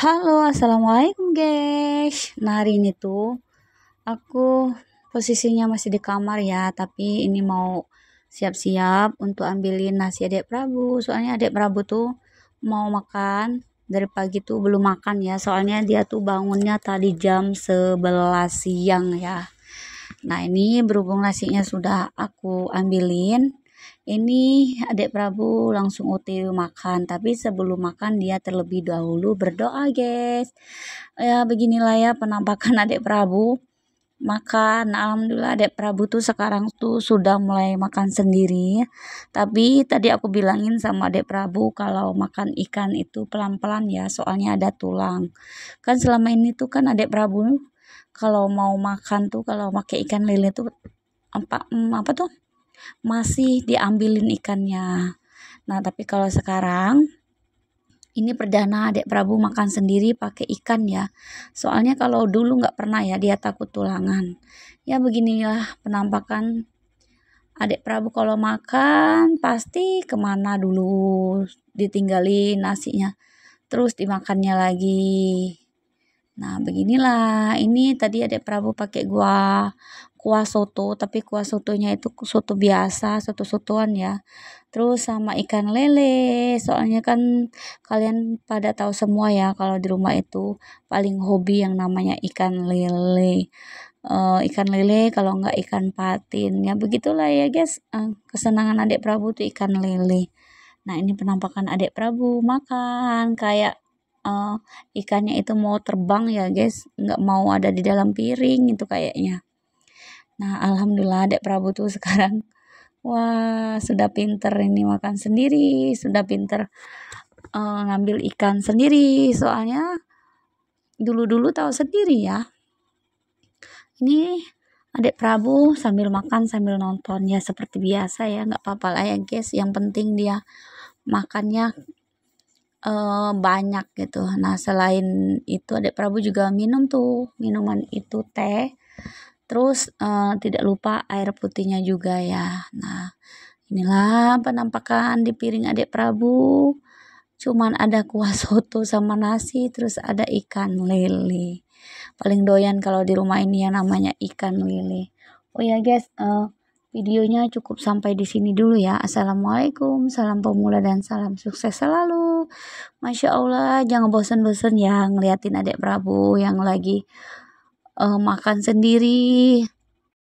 Halo, assalamualaikum guys. Nah hari ini tuh aku posisinya masih di kamar ya, tapi ini mau siap-siap untuk ambilin nasi adik Prabu. Soalnya adik Prabu tuh mau makan dari pagi tuh belum makan ya, soalnya dia tuh bangunnya tadi jam 11 siang ya. Nah ini berhubung nasinya sudah aku ambilin, ini adik Prabu langsung OTW makan, tapi sebelum makan dia terlebih dahulu berdoa, guys. Ya beginilah ya penampakan adik Prabu makan alhamdulillah adik Prabu tuh sekarang tuh sudah mulai makan sendiri tapi tadi aku bilangin sama adik Prabu kalau makan ikan itu pelan-pelan ya soalnya ada tulang kan selama ini tuh kan adik Prabu kalau mau makan tuh kalau pakai ikan lele tuh apa hmm, apa tuh masih diambilin ikannya. Nah, tapi kalau sekarang ini perdana adik Prabu makan sendiri pakai ikan ya. Soalnya kalau dulu nggak pernah ya dia takut tulangan. Ya beginilah penampakan adik Prabu kalau makan pasti kemana dulu ditinggali nasinya. Terus dimakannya lagi. Nah beginilah ini tadi adik Prabu pakai gua kuah soto tapi kuah sotonya itu soto biasa soto sotoan ya terus sama ikan lele soalnya kan kalian pada tahu semua ya kalau di rumah itu paling hobi yang namanya ikan lele uh, ikan lele kalau nggak ikan patin ya begitulah ya guys uh, kesenangan adik Prabu tuh ikan lele nah ini penampakan adik Prabu makan kayak uh, ikannya itu mau terbang ya guys nggak mau ada di dalam piring itu kayaknya Nah, alhamdulillah adik Prabu tuh sekarang wah sudah pinter ini makan sendiri, sudah pinter uh, ngambil ikan sendiri. Soalnya dulu-dulu tahu sendiri ya. Ini Adik Prabu sambil makan sambil nonton ya seperti biasa ya nggak apa-apa lah ya guys yang penting dia makannya uh, banyak gitu nah selain itu Adik Prabu juga minum tuh minuman itu teh Terus uh, tidak lupa air putihnya juga ya. Nah, inilah penampakan di piring Adik Prabu. Cuman ada kuah soto sama nasi, terus ada ikan lele. Paling doyan kalau di rumah ini yang namanya ikan lele. Oh ya guys, uh, videonya cukup sampai di sini dulu ya. Assalamualaikum, salam pemula dan salam sukses selalu. Masya Allah, jangan bosan-bosan ya ngeliatin adik Prabu yang lagi Eh, makan sendiri